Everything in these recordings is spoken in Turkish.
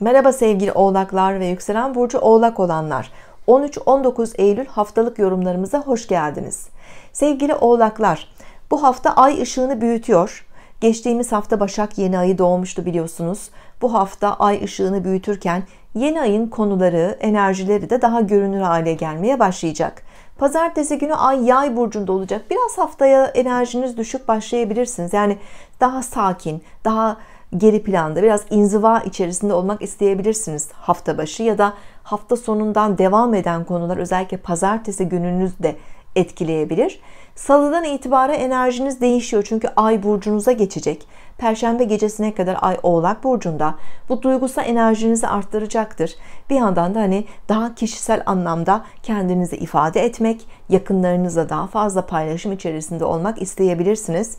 Merhaba sevgili oğlaklar ve yükselen burcu oğlak olanlar. 13-19 Eylül haftalık yorumlarımıza hoş geldiniz. Sevgili oğlaklar, bu hafta ay ışığını büyütüyor. Geçtiğimiz hafta Başak yeni ayı doğmuştu biliyorsunuz. Bu hafta ay ışığını büyütürken yeni ayın konuları, enerjileri de daha görünür hale gelmeye başlayacak. Pazartesi günü ay yay burcunda olacak. Biraz haftaya enerjiniz düşük başlayabilirsiniz. Yani daha sakin, daha geri planda biraz inziva içerisinde olmak isteyebilirsiniz hafta başı ya da hafta sonundan devam eden konular özellikle pazartesi gününüzde etkileyebilir. Salıdan itibaren enerjiniz değişiyor çünkü ay burcunuza geçecek. Perşembe gecesine kadar ay oğlak burcunda. Bu duygusal enerjinizi arttıracaktır. Bir yandan da hani daha kişisel anlamda kendinizi ifade etmek, yakınlarınızla daha fazla paylaşım içerisinde olmak isteyebilirsiniz.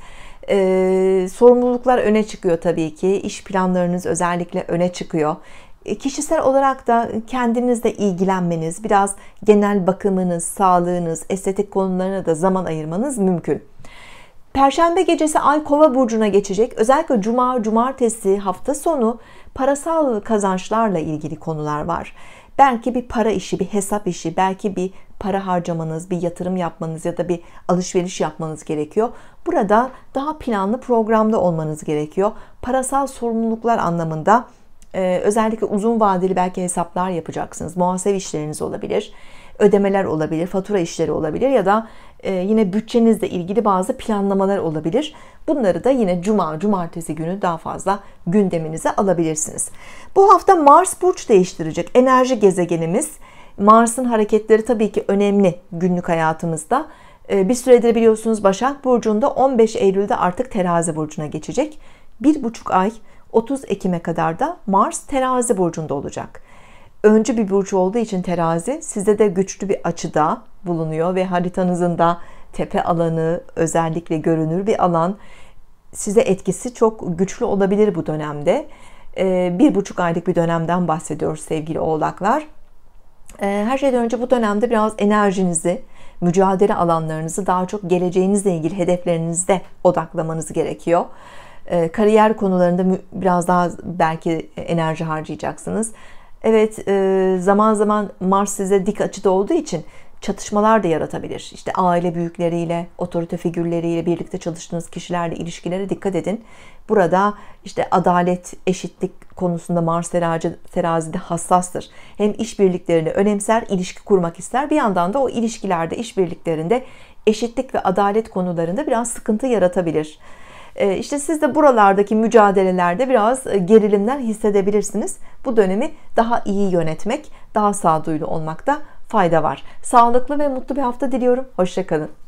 Ee, sorumluluklar öne çıkıyor tabii ki. İş planlarınız özellikle öne çıkıyor. E, kişisel olarak da kendinizle ilgilenmeniz, biraz genel bakımınız, sağlığınız, estetik konularına da zaman ayırmanız mümkün. Perşembe gecesi Ay Kova burcuna geçecek. Özellikle cuma, cumartesi, hafta sonu parasal kazançlarla ilgili konular var. Belki bir para işi, bir hesap işi, belki bir para harcamanız, bir yatırım yapmanız ya da bir alışveriş yapmanız gerekiyor. Burada daha planlı programda olmanız gerekiyor. Parasal sorumluluklar anlamında ee, özellikle uzun vadeli belki hesaplar yapacaksınız. Muhasebe işleriniz olabilir, ödemeler olabilir, fatura işleri olabilir ya da e, yine bütçenizle ilgili bazı planlamalar olabilir. Bunları da yine cuma, cumartesi günü daha fazla gündeminize alabilirsiniz. Bu hafta Mars burç değiştirecek. Enerji gezegenimiz Mars'ın hareketleri tabii ki önemli günlük hayatımızda. Ee, bir süredir biliyorsunuz Başak Burcu'nda 15 Eylül'de artık terazi burcuna geçecek. Bir buçuk ay 30 Ekim'e kadar da Mars terazi burcunda olacak. Öncü bir burcu olduğu için terazi sizde de güçlü bir açıda bulunuyor ve haritanızın da tepe alanı özellikle görünür bir alan size etkisi çok güçlü olabilir bu dönemde. Ee, bir buçuk aylık bir dönemden bahsediyoruz sevgili oğlaklar. Ee, her şeyden önce bu dönemde biraz enerjinizi, mücadele alanlarınızı daha çok geleceğinizle ilgili hedeflerinizde odaklamanız gerekiyor. Ee, kariyer konularında biraz daha belki enerji harcayacaksınız. Evet e, zaman zaman Mars size dik açıda olduğu için çatışmalar da yaratabilir. İşte aile büyükleriyle, otorite figürleriyle, birlikte çalıştığınız kişilerle ilişkilere dikkat edin. Burada işte adalet, eşitlik konusunda Mars terazi, terazide hassastır. Hem işbirliklerini önemser, ilişki kurmak ister. Bir yandan da o ilişkilerde, işbirliklerinde eşitlik ve adalet konularında biraz sıkıntı yaratabilir. E, işte siz de buralardaki mücadelelerde biraz e, gerilimler hissedebilirsiniz. Bu dönemi daha iyi yönetmek, daha sağduyulu olmakta fayda var. Sağlıklı ve mutlu bir hafta diliyorum. Hoşçakalın.